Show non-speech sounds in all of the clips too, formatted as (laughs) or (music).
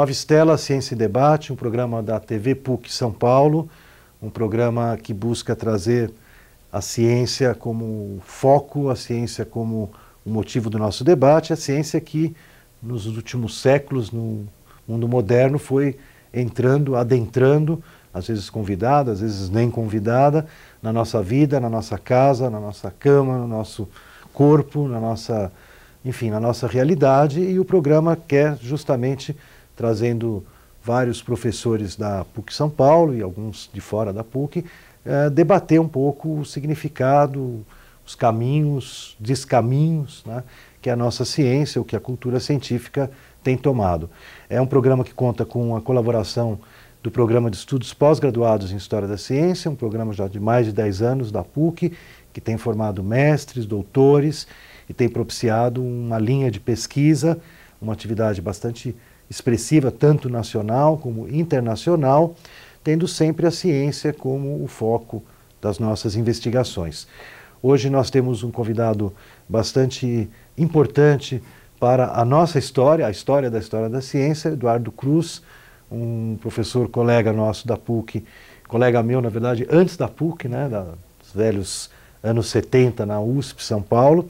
Nova Estela, Ciência e Debate, um programa da TV PUC São Paulo, um programa que busca trazer a ciência como foco, a ciência como o motivo do nosso debate, a ciência que nos últimos séculos, no mundo moderno, foi entrando, adentrando, às vezes convidada, às vezes nem convidada, na nossa vida, na nossa casa, na nossa cama, no nosso corpo, na nossa, enfim, na nossa realidade, e o programa quer justamente trazendo vários professores da PUC São Paulo e alguns de fora da PUC, eh, debater um pouco o significado, os caminhos, descaminhos né, que a nossa ciência, ou que a cultura científica tem tomado. É um programa que conta com a colaboração do Programa de Estudos Pós-Graduados em História da Ciência, um programa já de mais de 10 anos da PUC, que tem formado mestres, doutores e tem propiciado uma linha de pesquisa, uma atividade bastante expressiva, tanto nacional como internacional, tendo sempre a ciência como o foco das nossas investigações. Hoje nós temos um convidado bastante importante para a nossa história, a história da história da ciência, Eduardo Cruz, um professor colega nosso da PUC, colega meu, na verdade, antes da PUC, né, dos velhos anos 70 na USP São Paulo,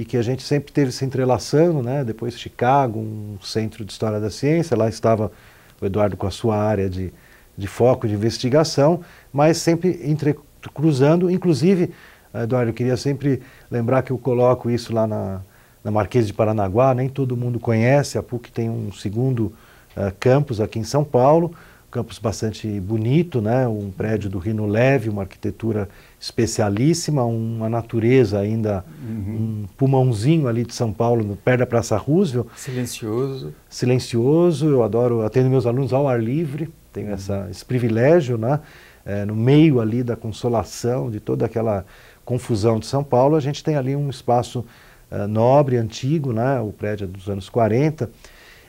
e que a gente sempre teve se entrelaçando, né? Depois Chicago, um centro de história da ciência, lá estava o Eduardo com a sua área de, de foco de investigação, mas sempre entrecruzando, inclusive, Eduardo, eu queria sempre lembrar que eu coloco isso lá na, na Marquês de Paranaguá, nem todo mundo conhece, a PUC tem um segundo uh, campus aqui em São Paulo, campus bastante bonito, né? um prédio do Rino Leve, uma arquitetura especialíssima, uma natureza ainda, uhum. um pulmãozinho ali de São Paulo, perto da Praça Roosevelt. Silencioso. Silencioso, eu adoro, atendo meus alunos ao ar livre, tenho uhum. essa, esse privilégio, né? É, no meio ali da consolação, de toda aquela confusão de São Paulo, a gente tem ali um espaço uh, nobre, antigo, né? o prédio é dos anos 40,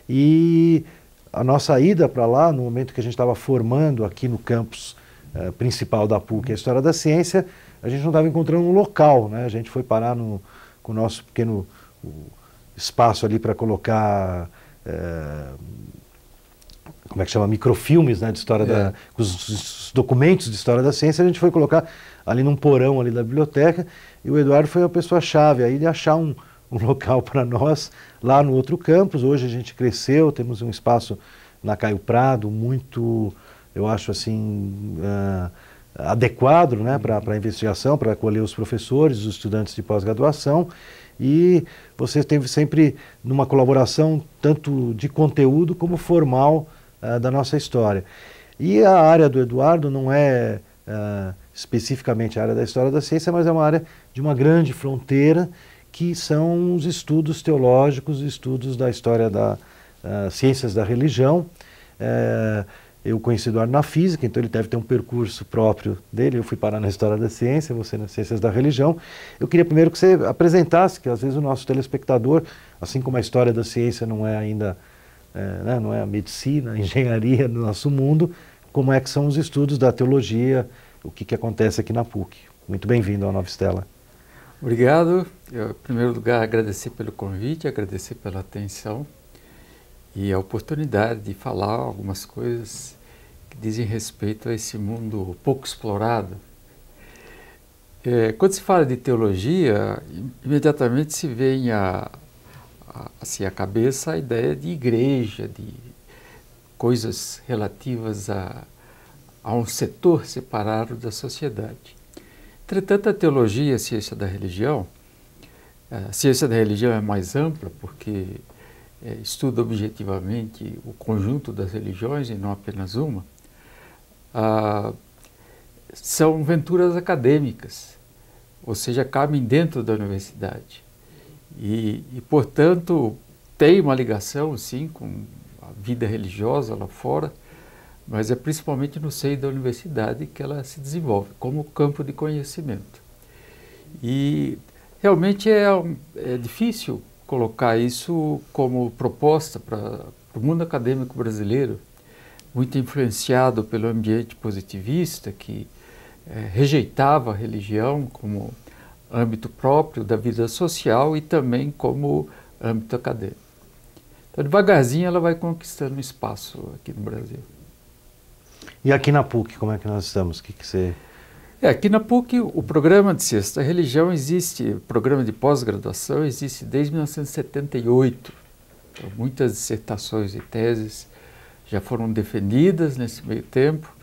e a nossa ida para lá, no momento que a gente estava formando aqui no campus uh, principal da PUC a História da Ciência, a gente não estava encontrando um local, né? A gente foi parar no, com o nosso pequeno espaço ali para colocar... Uh, como é que chama, microfilmes né, de história é. da, os, os, documentos de história da ciência, a gente foi colocar ali num porão ali da biblioteca e o Eduardo foi a pessoa chave aí de achar um, um (laughs) local para nós lá no outro campus. Hoje a gente cresceu, temos um espaço na Caio Prado muito, eu acho assim, uh, adequado né, para a investigação, para acolher os professores, os estudantes de pós-graduação. E você esteve sempre numa colaboração tanto de conteúdo como formal uh, da nossa história. E a área do Eduardo não é uh, especificamente a área da história da ciência, mas é uma área de uma grande fronteira que são os estudos teológicos, estudos da história da uh, ciências da religião. Eh, eu conheci Eduardo na física, então ele deve ter um percurso próprio dele. Eu fui parar na história da ciência, você nas ciências da religião. Eu queria primeiro que você apresentasse, que às vezes o nosso telespectador, assim como a história da ciência não é ainda, é, né, não é a medicina, (laughs) a engenharia do nosso mundo, como é que são os estudos da teologia, o que, que acontece aqui na PUC. Muito bem-vindo à Nova Estela. Obrigado. Eu, em primeiro lugar, agradecer pelo convite, agradecer pela atenção e a oportunidade de falar algumas coisas que dizem respeito a esse mundo pouco explorado. É, quando se fala de teologia, imediatamente se vem a, a, assim, a cabeça a ideia de igreja, de coisas relativas a, a um setor separado da sociedade. Entretanto, a teologia e a ciência da religião, a ciência da religião é mais ampla porque eh, estuda objetivamente o conjunto das religiões e não apenas uma, ah, são venturas acadêmicas, ou seja, cabem dentro da universidade. E, e, portanto, tem uma ligação, sim, com a vida religiosa lá fora, mas é principalmente no seio da universidade que ela se desenvolve como campo de conhecimento. E realmente é, é difícil colocar isso como proposta para o mundo acadêmico brasileiro, muito influenciado pelo ambiente positivista que é, rejeitava a religião como âmbito próprio da vida social e também como âmbito acadêmico. Então, devagarzinho, ela vai conquistando espaço aqui no Brasil. E aqui na PUC, como é que nós estamos? O que, que você... É, aqui na PUC, o programa de Sexta Religião existe, o programa de pós-graduação existe desde 1978. Então, muitas dissertações e teses já foram defendidas nesse meio tempo,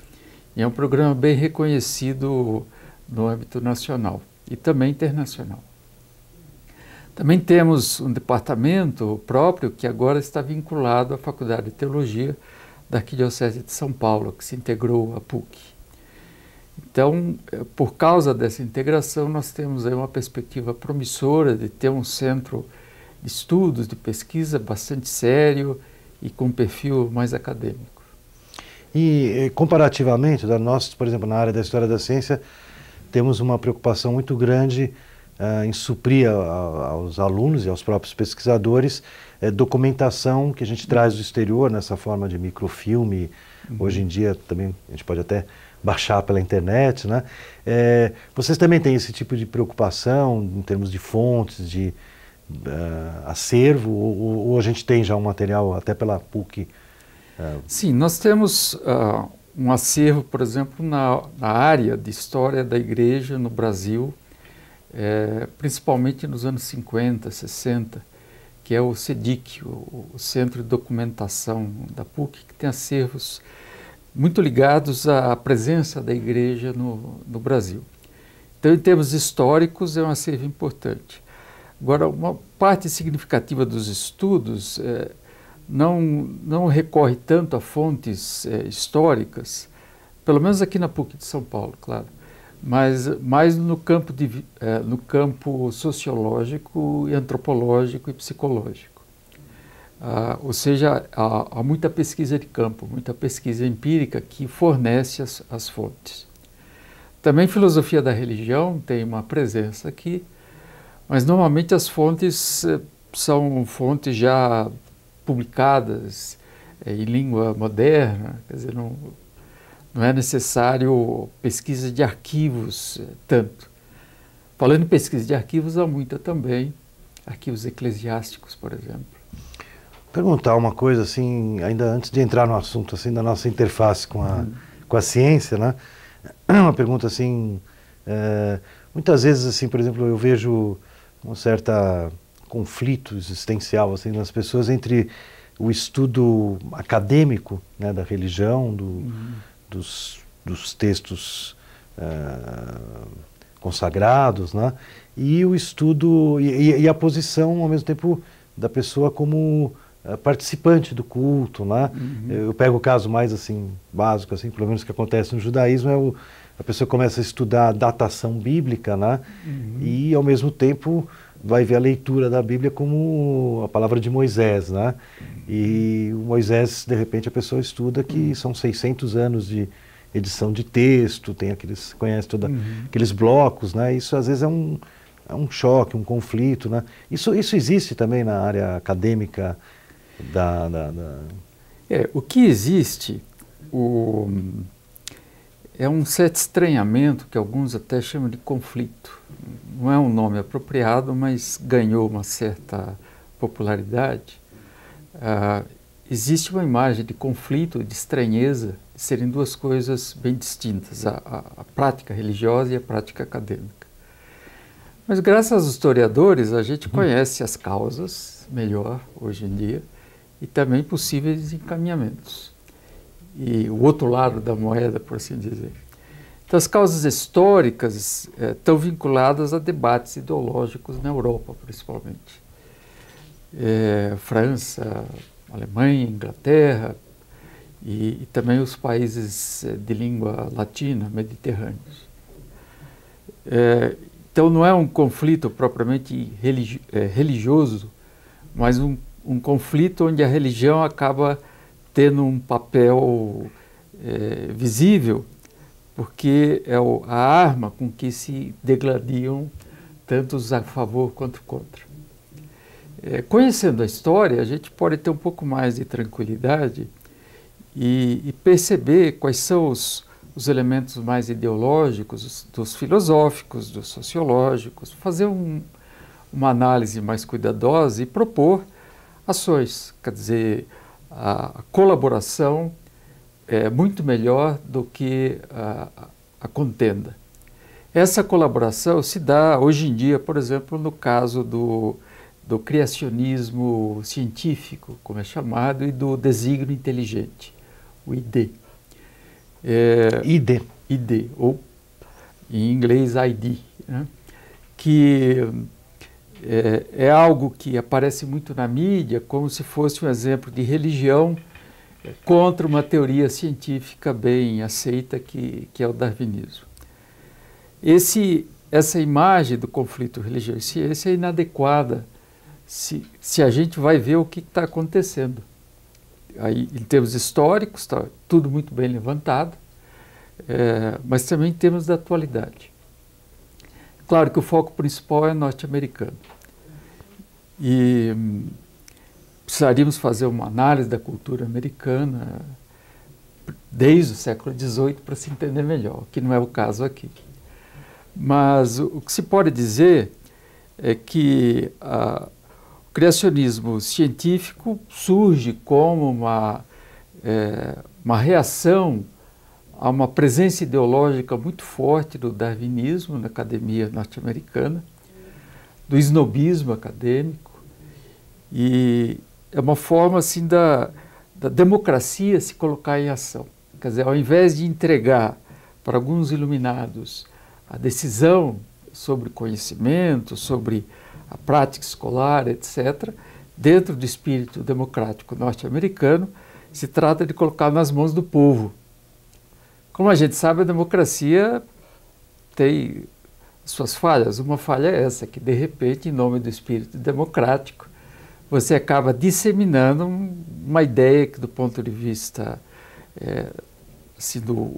e é um programa bem reconhecido no âmbito nacional e também internacional. Também temos um departamento próprio que agora está vinculado à Faculdade de Teologia, da Arquidiocese de São Paulo, que se integrou à PUC. Então, eh, por causa dessa integração, nós temos aí uma perspectiva promissora de ter um centro de estudos, de pesquisa bastante sério e com um perfil mais acadêmico. E eh, comparativamente, nós, por exemplo, na área da história da ciência, temos uma preocupação muito grande uh, em suprir a, a, aos alunos e aos próprios pesquisadores é, documentação que a gente traz do exterior nessa forma de microfilme. Uhum. Hoje em dia também a gente pode até baixar pela internet, né? É, vocês também têm esse tipo de preocupação em termos de fontes, de uh, acervo, ou, ou, a gente tem já um material até pela PUC? Uh... Sim, nós temos uh, um acervo, por exemplo, na, na, área de história da igreja no Brasil, é, principalmente nos anos 50, 60, que é o CEDIC, o, o Centro de Documentação da PUC, que tem acervos muito ligados à presença da igreja no, no Brasil. Então, em termos históricos, é um acervo importante. Agora, uma parte significativa dos estudos é, não, não recorre tanto a fontes é, históricas, pelo menos aqui na PUC de São Paulo, claro mas mais no campo, de, é, no campo sociológico, antropológico e psicológico. Ah, ou seja, há, há, muita pesquisa de campo, muita pesquisa empírica que fornece as, as fontes. Também filosofia da religião tem uma presença aqui, mas normalmente as fontes eh, são fontes já publicadas eh, em língua moderna, quer dizer, não, não é necessário pesquisa de arquivos eh, tanto. Falando em pesquisa de arquivos, há muita também, arquivos eclesiásticos, por exemplo. Perguntar uma coisa assim, ainda antes de entrar no assunto assim da nossa interface com a, uhum. com a ciência, né? (clears throat) Uma pergunta assim, é, muitas vezes assim, por exemplo, eu vejo um certo conflito existencial assim nas pessoas entre o estudo acadêmico né, da religião, do, uhum dos, dos textos uh, consagrados, né? e o estudo e, e, a posição ao mesmo tempo da pessoa como ah, participante do culto, né? Uhum. Eu pego o caso mais assim básico, assim, pelo menos que acontece no judaísmo é o a pessoa começa a estudar a datação bíblica, né? Uhum. E ao mesmo tempo vai ver a leitura da Bíblia como a palavra de Moisés, né? E Moisés, de repente, a pessoa estuda que são 600 anos de edição de texto, tem aqueles, conhece toda, uhum. aqueles blocos, né? Isso às vezes é um, é um choque, um conflito, né? Isso, isso existe também na área acadêmica da... da, da... É, o que existe, o... É um certo estranhamento que alguns até chamam de conflito. Não é um nome apropriado, mas ganhou uma certa popularidade. Ah, existe uma imagem de conflito, de estranheza, de serem duas coisas bem distintas, a, a, a prática religiosa e a prática acadêmica. Mas graças aos historiadores, a gente uhum. conhece as causas melhor hoje em dia e também possíveis encaminhamentos e o outro lado da moeda, por assim dizer. Então, as causas históricas eh, estão vinculadas a debates ideológicos na Europa, principalmente. Eh, França, Alemanha, Inglaterra e, e, também os países eh, de língua latina, mediterrâneos. então, não é um conflito propriamente religioso, mas um, um conflito onde a religião acaba tendo um papel é, visível, porque é a arma com que se degladiam tanto os a favor quanto contra. É, conhecendo a história, a gente pode ter um pouco mais de tranquilidade e, e perceber quais são os, os elementos mais ideológicos, os, dos filosóficos, dos sociológicos, fazer um, uma análise mais cuidadosa e propor ações, quer dizer, a colaboração é muito melhor do que a, a contenda. Essa colaboração se dá hoje em dia, por exemplo, no caso do, do criacionismo científico, como é chamado, e do desígnio inteligente, o ID. É, ID. ID, ou em inglês ID, né? que é, é, algo que aparece muito na mídia como se fosse um exemplo de religião contra uma teoria científica bem aceita que, que é o darwinismo. Esse, essa imagem do conflito religião e ciência é inadequada se, se a gente vai ver o que está acontecendo. Aí, em termos históricos, está tudo muito bem levantado, é, mas também em termos da atualidade. Claro que o foco principal é norte-americano. E hum, precisaríamos fazer uma análise da cultura americana desde o século XVIII para se entender melhor, que não é o caso aqui. Mas o que se pode dizer é que a, ah, o criacionismo científico surge como uma, é, uma reação Há uma presença ideológica muito forte do darwinismo na academia norte-americana, do snobismo acadêmico, e é uma forma assim da, da democracia se colocar em ação. Quer dizer, ao invés de entregar para alguns iluminados a decisão sobre conhecimento, sobre a prática escolar, etc., dentro do espírito democrático norte-americano, se trata de colocar nas mãos do povo. Como a gente sabe, a democracia tem suas falhas. Uma falha é essa, que de repente, em nome do espírito democrático, você acaba disseminando uma ideia que, do ponto de vista é, assim, do,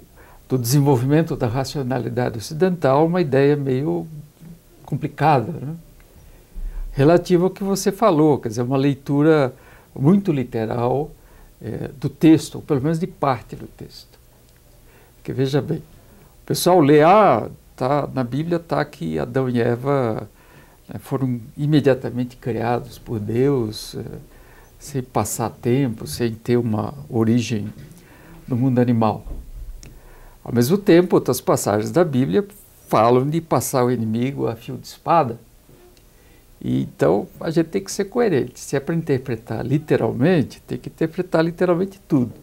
do desenvolvimento da racionalidade ocidental, uma ideia meio complicada, né? ao que você falou, quer dizer, uma leitura muito literal é, do texto, ou pelo menos de parte do texto. Porque veja bem, o pessoal lê, ah, tá, na Bíblia está que Adão e Eva né, foram imediatamente criados por Deus, eh, sem passar tempo, sem ter uma origem no mundo animal. Ao mesmo tempo, outras passagens da Bíblia falam de passar o inimigo a fio de espada. E, então, a gente tem que ser coerente. Se é para interpretar literalmente, tem que interpretar literalmente tudo.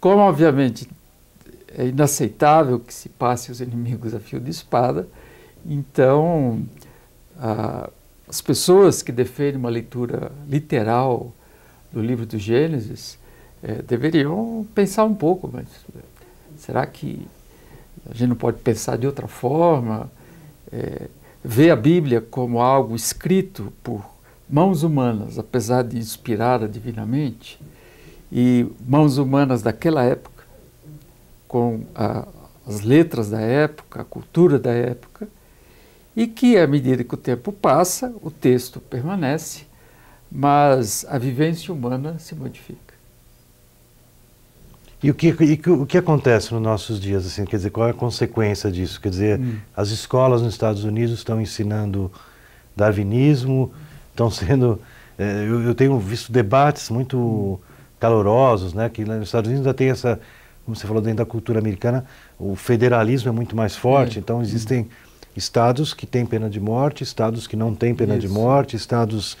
Como, obviamente, é inaceitável que se passe os inimigos a fio de espada. Então, ah, as pessoas que defendem uma leitura literal do livro do Gênesis é, deveriam pensar um pouco, mas será que a gente não pode pensar de outra forma? Eh, ver a Bíblia como algo escrito por mãos humanas, apesar de inspirada divinamente, e mãos humanas daquela época com a, as letras da época, a cultura da época, e que, à medida que o tempo passa, o texto permanece, mas a vivência humana se modifica. E o que, e o que acontece nos nossos dias? Assim, quer dizer, qual é a consequência disso? Quer dizer, hum. as escolas nos Estados Unidos estão ensinando darwinismo, estão sendo. Eh, eu, eu, tenho visto debates muito calorosos, né? Que nos Estados Unidos ainda tem essa como você falou, dentro da cultura americana, o federalismo é muito mais forte, é. então existem uhum. estados que têm pena de morte, estados que não têm pena Isso. de morte, estados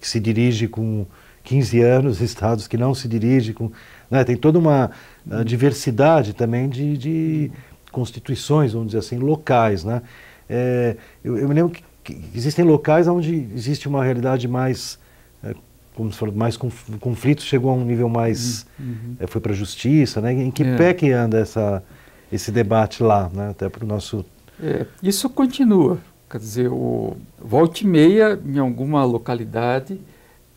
que se dirigem com 15 anos, (laughs) estados que não se dirigem com. Né? Tem toda uma uhum. diversidade também de, de constituições, vamos dizer assim, locais. Né? É, eu, eu, me lembro que, que, existem locais onde existe uma realidade mais como se falou, mais conflito chegou a um nível mais uhum. Eh, foi para a justiça, né? Em que é. pé que anda essa esse debate lá, né? Até para o nosso é, isso continua, quer dizer, o volte meia em alguma localidade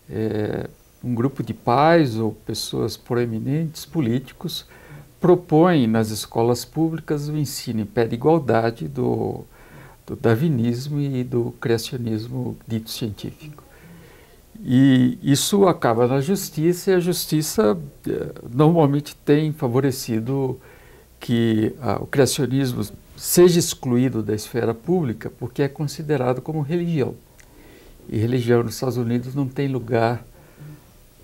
é, um grupo de pais ou pessoas proeminentes políticos propõe nas escolas públicas o ensino em pé de igualdade do, do darwinismo e do criacionismo dito científico. E isso acaba na justiça, e a justiça eh, normalmente tem favorecido que ah, o criacionismo seja excluído da esfera pública, porque é considerado como religião. E religião nos Estados Unidos não tem lugar,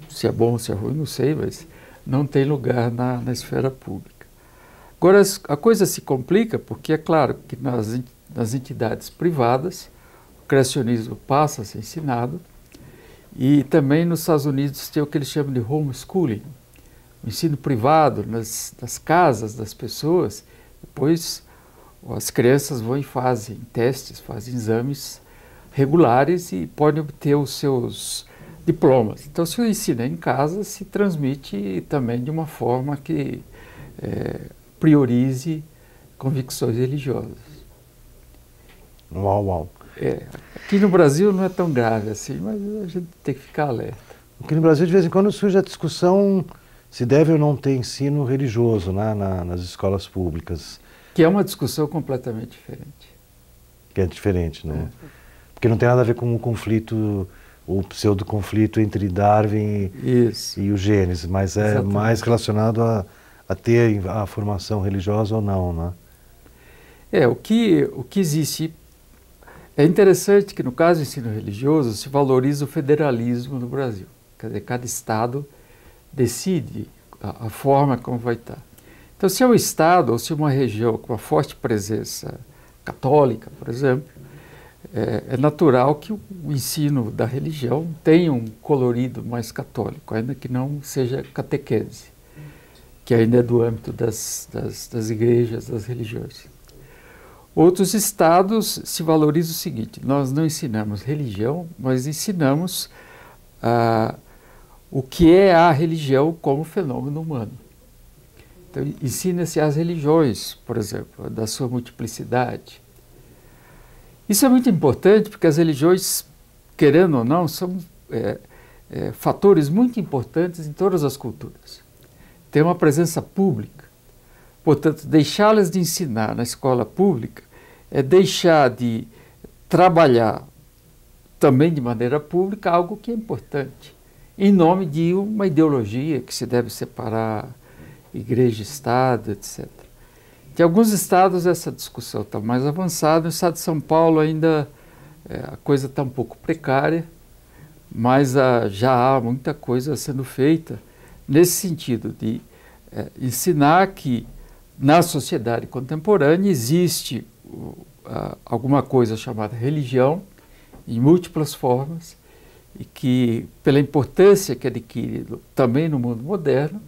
se é bom ou se é ruim, não sei, mas não tem lugar na, na esfera pública. Agora, a coisa se complica porque é claro que nas, nas entidades privadas o criacionismo passa a ser ensinado e também nos Estados Unidos tem o que eles chamam de homeschooling, o ensino privado nas, nas casas das pessoas. Depois as crianças vão e fazem testes, fazem exames regulares e podem obter os seus diplomas. Então, se o ensino é em casa, se transmite também de uma forma que é, priorize convicções religiosas. Uau, uau. É, aqui no Brasil não é tão grave assim, mas a gente tem que ficar alerta. Aqui no Brasil, de vez em quando, surge a discussão se deve ou não ter ensino religioso né, na, nas escolas públicas. Que é uma discussão completamente diferente. Que é diferente, né? É. Porque não tem nada a ver com o conflito, o pseudo-conflito entre Darwin Isso. e o Gênesis, mas é Exatamente. mais relacionado a, a ter a formação religiosa ou não, né? É, o que, o que existe é interessante que, no caso do ensino religioso, se valoriza o federalismo no Brasil. Quer dizer, cada Estado decide a, a forma como vai estar. Então, se é um Estado ou se é uma região com uma forte presença católica, por exemplo, é, é, natural que o ensino da religião tenha um colorido mais católico, ainda que não seja catequese, que ainda é do âmbito das, das, das igrejas, das religiões. Outros estados se valorizam o seguinte: nós não ensinamos religião, mas ensinamos ah, o que é a religião como fenômeno humano. Então, ensina-se as religiões, por exemplo, da sua multiplicidade. Isso é muito importante porque as religiões, querendo ou não, são é, é, fatores muito importantes em todas as culturas. Tem uma presença pública Portanto, deixá-las de ensinar na escola pública é deixar de trabalhar também de maneira pública algo que é importante, em nome de uma ideologia que se deve separar igreja, Estado, etc. De alguns estados essa discussão está mais avançada, no estado de São Paulo ainda é, a coisa está um pouco precária, mas a, ah, já há muita coisa sendo feita nesse sentido de é, ensinar que na sociedade contemporânea existe uh, alguma coisa chamada religião, em múltiplas formas, e que, pela importância que adquire também no mundo moderno,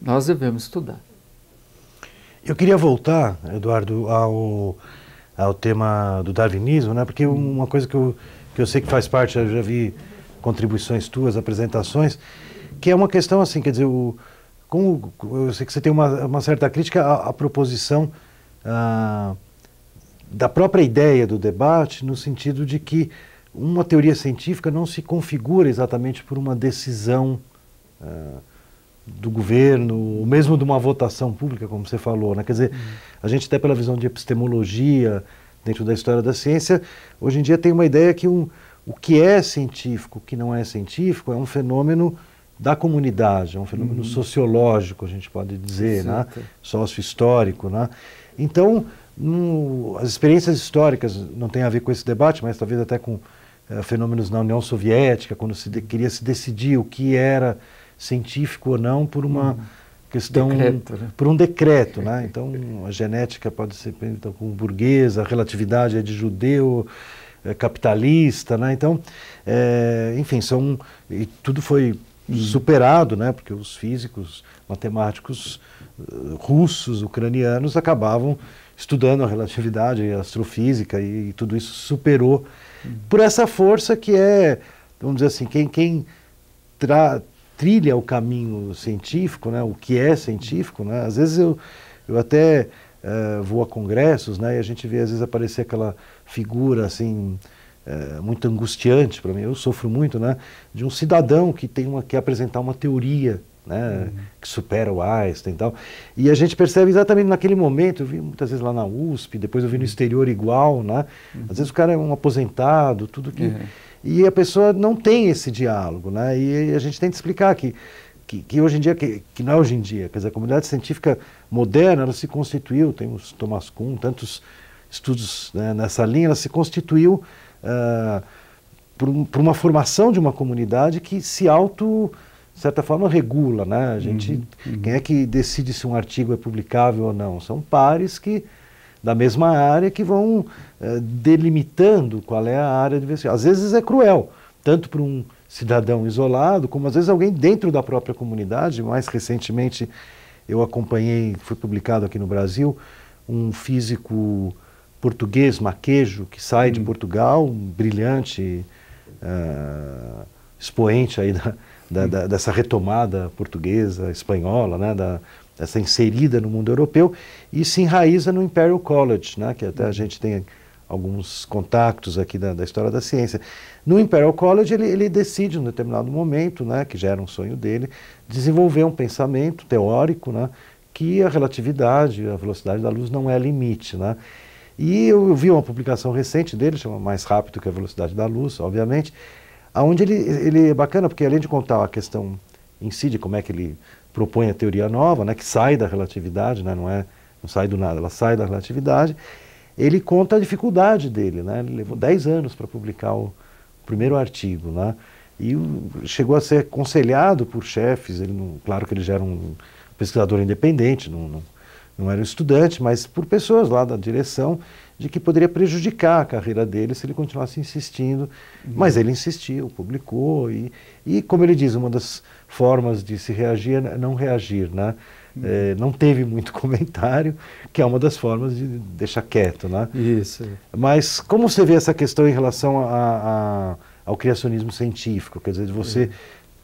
nós devemos estudar. Eu queria voltar, Eduardo, ao, ao tema do darwinismo, né? porque hum. uma coisa que eu, que eu sei que faz parte, eu já vi contribuições tuas, apresentações, que é uma questão assim, quer dizer, o, como eu sei que você tem uma, uma certa crítica à, à proposição ah, da própria ideia do debate, no sentido de que uma teoria científica não se configura exatamente por uma decisão ah, do governo, ou mesmo de uma votação pública, como você falou. Né? Quer dizer, uhum. a gente, até pela visão de epistemologia dentro da história da ciência, hoje em dia tem uma ideia que um, o que é científico, o que não é científico, é um fenômeno da comunidade, é um fenômeno uhum. sociológico, a gente pode dizer, né? Exato. né? sócio-histórico. Né? Então, as experiências históricas não têm a ver com esse debate, mas talvez até com eh, fenômenos na União Soviética, quando se de, queria se decidir o que era científico ou não por uma uhum. questão, decreto, né? por um decreto. Né? (laughs) Então, a genética pode ser então, como burguesa, a relatividade é de judeu, é capitalista. Né? Então, é, enfim, são, e tudo foi superado, né? porque os físicos, matemáticos uh, russos, ucranianos, acabavam estudando a relatividade, a astrofísica e, e, tudo isso superou por essa força que é, vamos dizer assim, quem, quem tra, trilha o caminho científico, né? o que é científico. Né? Às vezes eu, eu até uh, vou a congressos né? e a gente vê às vezes aparecer aquela figura assim é, muito angustiante para mim, eu sofro muito, né? De um cidadão que tem uma, que apresentar uma teoria, né? Uhum. Que supera o Einstein e tal. E a gente percebe exatamente naquele momento, eu vi muitas vezes lá na USP, depois eu vi no uhum. exterior igual, né? Uhum. Às vezes o cara é um aposentado, tudo que... Uhum. E a pessoa não tem esse diálogo, né? E a gente tem que explicar que que, que, hoje em dia, que, que, não é hoje em dia, quer dizer, a comunidade científica moderna, ela se constituiu, tem Thomas Kuhn, tantos estudos né, nessa linha, ela se constituiu ah, por, uma formação de uma comunidade que se auto, de certa forma, regula. Né? A gente, uhum, uhum. Quem é que decide se um artigo é publicável ou não? São pares que da mesma área que vão uh, delimitando qual é a área de investigação. Às vezes é cruel, tanto para um cidadão isolado, como às vezes alguém dentro da própria comunidade. Mais recentemente eu acompanhei, foi publicado aqui no Brasil, um físico português Maquejo, que sai de hum. Portugal, um brilhante uh, expoente aí da, da, hum. da, dessa retomada portuguesa, espanhola, né, da, dessa inserida no mundo europeu, e se enraiza no Imperial College, né, que até a hum. gente tem alguns contactos aqui da, da, história da ciência. No Imperial College, ele, ele decide, em determinado momento, né, que já era um sonho dele, desenvolver um pensamento teórico né, que a relatividade, a velocidade da luz não é limite. Né? E eu vi uma publicação recente dele, chama Mais Rápido que a Velocidade da Luz, obviamente, aonde ele, ele é bacana, porque além de contar a questão em si, de como é que ele propõe a teoria nova, né, que sai da relatividade, né, não, é, não sai do nada, ela sai da relatividade, ele conta a dificuldade dele. Né, ele levou 10 anos para publicar o primeiro artigo. Né, e chegou a ser aconselhado por chefes, ele não, claro que ele já era um pesquisador independente, não, não não era um estudante, mas por pessoas lá da direção, de que poderia prejudicar a carreira dele se ele continuasse insistindo. Uhum. Mas ele insistiu, publicou, e, e como ele diz, uma das formas de se reagir é não reagir, né? É, não teve muito (laughs) comentário, que é uma das formas de deixar quieto, né? Isso. Mas como você vê essa questão em relação a, a, ao criacionismo científico? Quer dizer, de você uhum.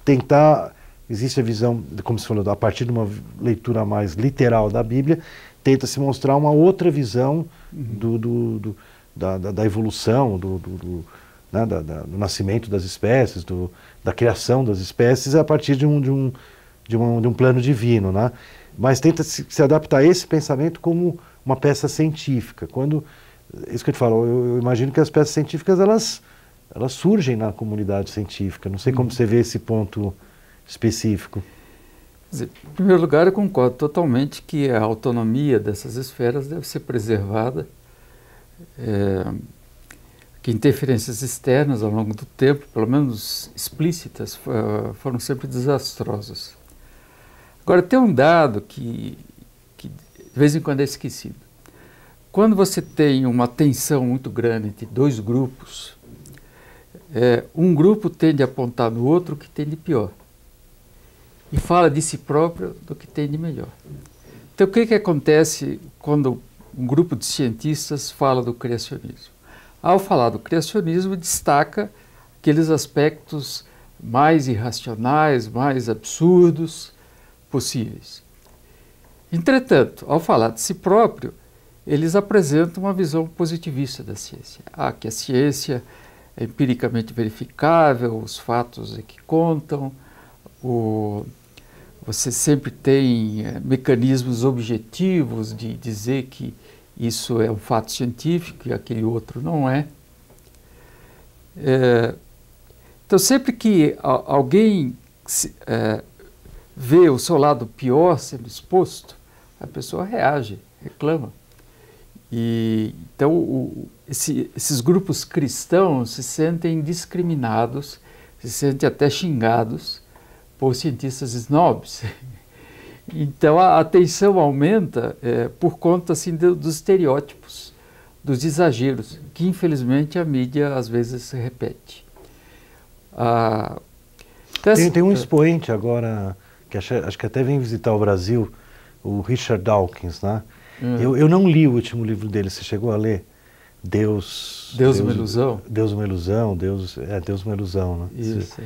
tentar Existe a visão, como se falou, a partir de uma leitura mais literal da Bíblia, tenta-se mostrar uma outra visão do, do, do da, da, da, evolução, do, do né, da, do nascimento das espécies, do, da criação das espécies a partir de um, de um, de um, de um plano divino. Né? Mas tenta se, se, adaptar a esse pensamento como uma peça científica. Quando, é isso que eu te falo, eu, eu imagino que as peças científicas elas, elas surgem na comunidade científica. Não sei como hum. você vê esse ponto específico? Em primeiro lugar, eu concordo totalmente que a autonomia dessas esferas deve ser preservada, é, que interferências externas ao longo do tempo, pelo menos explícitas, foram sempre desastrosas. Agora, tem um dado que, que de vez em quando é esquecido. Quando você tem uma tensão muito grande entre dois grupos, é, um grupo tende a apontar no outro o que tem de pior e fala de si próprio do que tem de melhor. Então, o que, é que acontece quando um grupo de cientistas fala do criacionismo? Ao falar do criacionismo, destaca aqueles aspectos mais irracionais, mais absurdos possíveis. Entretanto, ao falar de si próprio, eles apresentam uma visão positivista da ciência. Ah, que a ciência é empiricamente verificável, os fatos é que contam, o, você sempre tem eh, mecanismos objetivos de dizer que isso é um fato científico e aquele outro não é. é então, sempre que a, alguém se, é, vê o seu lado pior sendo exposto, a pessoa reage, reclama. E, então, o, esse, esses grupos cristãos se sentem discriminados, se sentem até xingados por cientistas snobs. (laughs) Então a atenção aumenta é, por conta assim, do, dos estereótipos, dos exageros, que infelizmente a mídia às vezes repete. Ah, então, tem, assim, tem, um é, expoente agora, que acho, acho, que até vem visitar o Brasil, o Richard Dawkins, né? Hum. Eu, eu não li o último livro dele, você chegou a ler? Deus... Deus, Deus uma ilusão? Deus uma ilusão, Deus, é Deus uma ilusão, né? Isso. Você, é.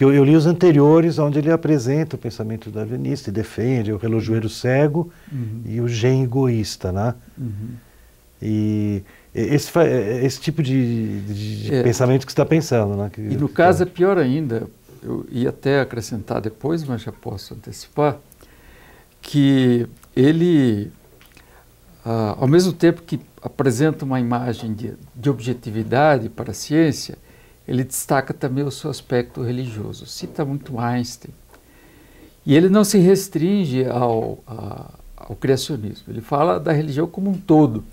Porque eu, eu, li os anteriores, onde ele apresenta o pensamento darwinista e defende o relojoeiro cego uhum. e o gen egoísta, né? Uhum. E esse, é, é, esse tipo de, de, de é, pensamento que você está pensando, né? Que, e no caso é. é pior ainda, eu ia até acrescentar depois, mas já posso antecipar, que ele, ah, ao mesmo tempo que apresenta uma imagem de, de objetividade para a ciência, ele destaca também o seu aspecto religioso, cita muito Einstein. E ele não se restringe ao, a, ao criacionismo, ele fala da religião como um todo,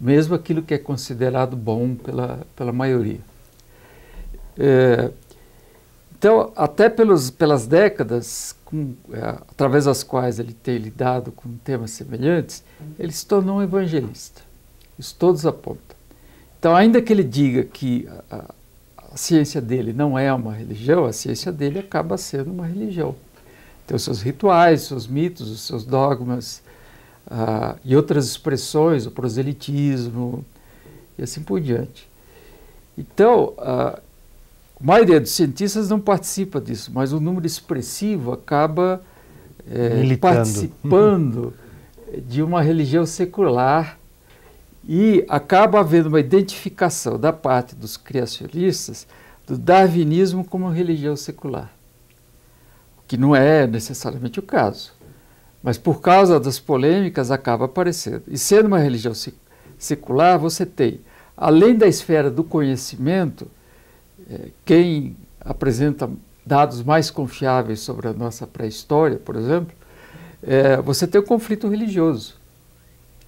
mesmo aquilo que é considerado bom pela, pela maioria. É, então, até pelos, pelas décadas com, é, através das quais ele tem lidado com temas semelhantes, ele se tornou um evangelista. Isso todos apontam. Então, ainda que ele diga que a, a ciência dele não é uma religião, a ciência dele acaba sendo uma religião. Tem os seus rituais, os seus mitos, os seus dogmas uh, e outras expressões, o proselitismo e assim por diante. Então, uh, a maioria dos cientistas não participa disso, mas um número expressivo acaba é, participando de uma religião secular e acaba havendo uma identificação da parte dos criacionistas do darwinismo como religião secular, o que não é necessariamente o caso. Mas por causa das polêmicas acaba aparecendo. E sendo uma religião secular, você tem, além da esfera do conhecimento, eh, quem apresenta dados mais confiáveis sobre a nossa pré-história, por exemplo, eh, você tem o conflito religioso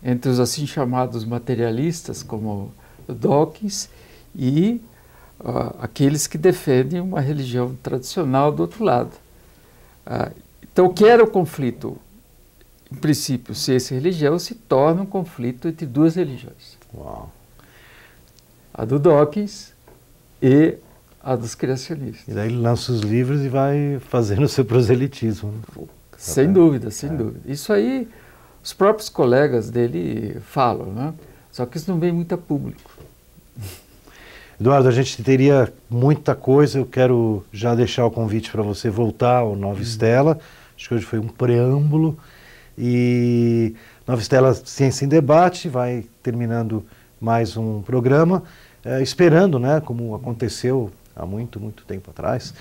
entre os assim chamados materialistas, como Dawkins, e uh, aqueles que defendem uma religião tradicional do outro lado. Uh, então, o que era o conflito? Em princípio, se essa religião se torna um conflito entre duas religiões. Uau. A do Dawkins e a dos criacionistas. E daí ele lança os livros e vai fazendo o seu proselitismo. Né? Sem dúvida, sem é. dúvida. Isso aí os próprios colegas dele falam, né? Só que isso não vem muito a público. Eduardo, a gente teria muita coisa. Eu quero já deixar o convite para você voltar ao Nova uhum. Estela. Acho que hoje foi um preâmbulo. E Nova Estela Ciência em Debate vai terminando mais um programa, eh, esperando, né, como aconteceu há muito, muito tempo atrás,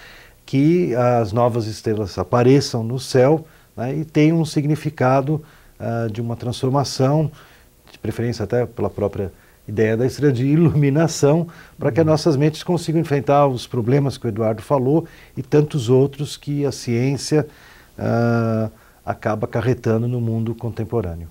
que as novas estrelas apareçam no céu né, e tenham um significado uh, de uma transformação, de preferência até pela própria ideia da estrela de iluminação, para que uhum. as nossas mentes consigam enfrentar os problemas que o Eduardo falou e tantos outros que a ciência uh, acaba acarretando no mundo contemporâneo.